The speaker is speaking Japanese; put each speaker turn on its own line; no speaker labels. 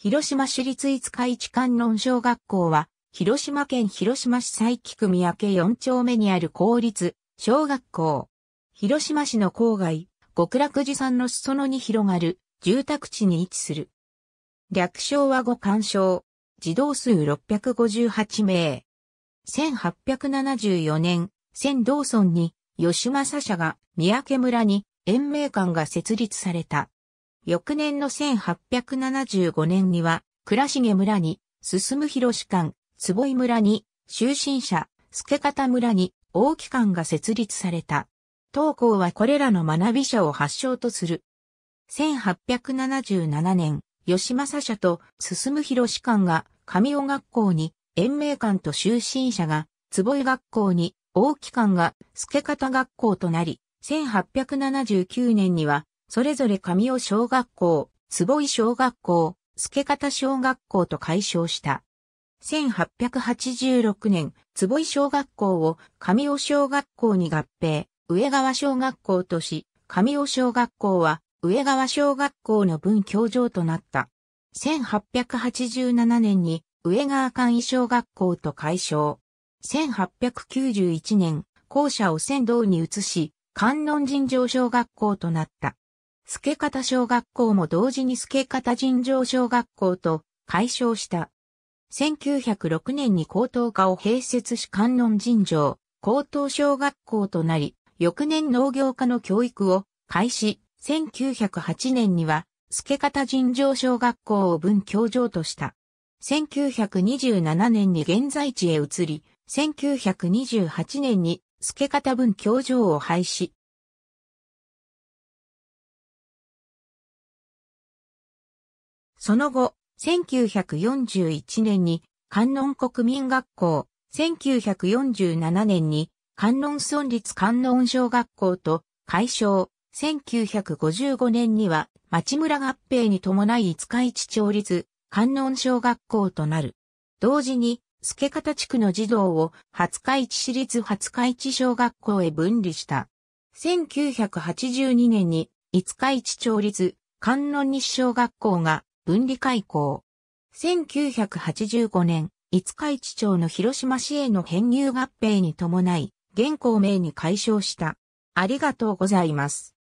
広島
市立五日市観音小学校は、広島県広島市佐伯区三宅4丁目にある公立小学校。広島市の郊外、極楽寺山の裾野に広がる住宅地に位置する。略称は五観賞。児童数658名。1874年、仙道村に吉政社が三宅村に延命館が設立された。翌年の1875年には、倉重村に、進む広士官、坪井村に、終身者、助方村に、大木館が設立された。当校はこれらの学び者を発祥とする。1877年、吉正社と進む広士官が上尾学校に、延命館と終身者が、坪井学校に、大木館が、助方学校となり、1879年には、それぞれ神尾小学校、坪井小学校、助方小学校と改称した。1886年、坪井小学校を上尾小学校に合併、上川小学校とし、上尾小学校は上川小学校の分教場となった。1887年に上川簡易小学校と改称。1891年、校舎を仙道に移し、観音尋常小学校となった。助方小学校も同時に助方尋常小学校と解消した。1906年に高等科を併設し観音尋常、高等小学校となり、翌年農業科の教育を開始、1908年には、助方尋常小学校を分教場とした。1927年に現在地へ移り、1928年に助方分教場を廃止、その後、1941年に観音国民学校、1947年に観音村立観音小学校と改称、1955年には町村合併に伴い五日市町立観音小学校となる。同時に、助方地区の児童を二日市市立二日市小学校へ分離した。1982年に五日市町立観音日小学校が分離開港。1985年、五日市町の広島市への編入合併に伴い、現行名に解消した。ありがとうございます。